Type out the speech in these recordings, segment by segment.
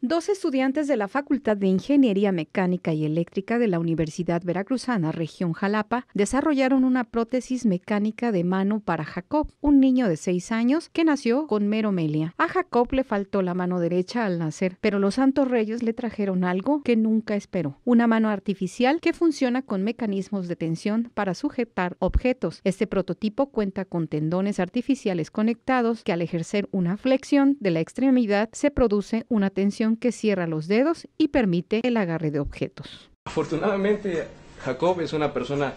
Dos estudiantes de la Facultad de Ingeniería Mecánica y Eléctrica de la Universidad Veracruzana, región Jalapa, desarrollaron una prótesis mecánica de mano para Jacob, un niño de seis años que nació con meromelia. A Jacob le faltó la mano derecha al nacer, pero los santos reyes le trajeron algo que nunca esperó, una mano artificial que funciona con mecanismos de tensión para sujetar objetos. Este prototipo cuenta con tendones artificiales conectados que al ejercer una flexión de la extremidad se produce una tensión que cierra los dedos y permite el agarre de objetos. Afortunadamente, Jacob es una persona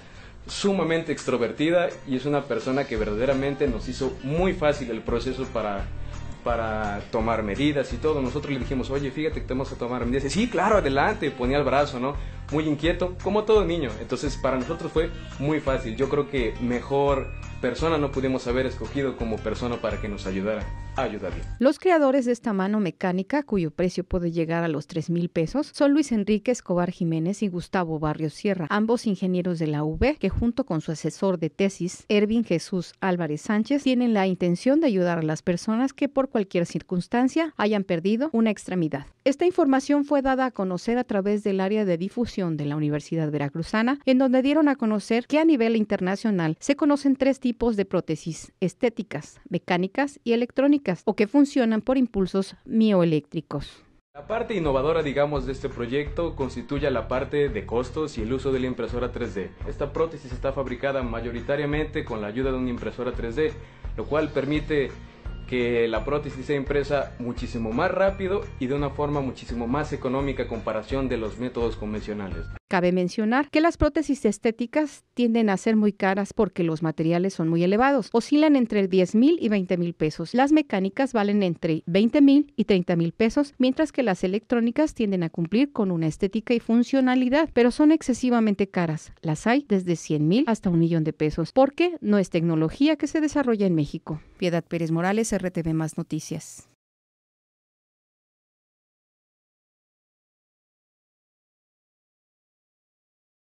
sumamente extrovertida y es una persona que verdaderamente nos hizo muy fácil el proceso para para tomar medidas y todo. Nosotros le dijimos, oye, fíjate que tenemos que tomar medidas. Y, sí, claro, adelante, ponía el brazo, ¿no? muy inquieto, como todo niño. Entonces para nosotros fue muy fácil. Yo creo que mejor persona no pudimos haber escogido como persona para que nos ayudara a ayudarle. Los creadores de esta mano mecánica, cuyo precio puede llegar a los 3 mil pesos, son Luis Enrique Escobar Jiménez y Gustavo Barrio Sierra, ambos ingenieros de la UB, que junto con su asesor de tesis, Ervin Jesús Álvarez Sánchez, tienen la intención de ayudar a las personas que por cualquier circunstancia hayan perdido una extremidad. Esta información fue dada a conocer a través del área de difusión de la Universidad Veracruzana, en donde dieron a conocer que a nivel internacional se conocen tres tipos de prótesis estéticas, mecánicas y electrónicas, o que funcionan por impulsos mioeléctricos. La parte innovadora, digamos, de este proyecto constituye la parte de costos y el uso de la impresora 3D. Esta prótesis está fabricada mayoritariamente con la ayuda de una impresora 3D, lo cual permite que la prótesis sea impresa muchísimo más rápido y de una forma muchísimo más económica comparación de los métodos convencionales. Cabe mencionar que las prótesis estéticas tienden a ser muy caras porque los materiales son muy elevados, oscilan entre 10 mil y 20 mil pesos. Las mecánicas valen entre 20 mil y 30 mil pesos, mientras que las electrónicas tienden a cumplir con una estética y funcionalidad, pero son excesivamente caras. Las hay desde 100 mil hasta un millón de pesos, porque no es tecnología que se desarrolla en México. Piedad Pérez Morales, RTV Más Noticias.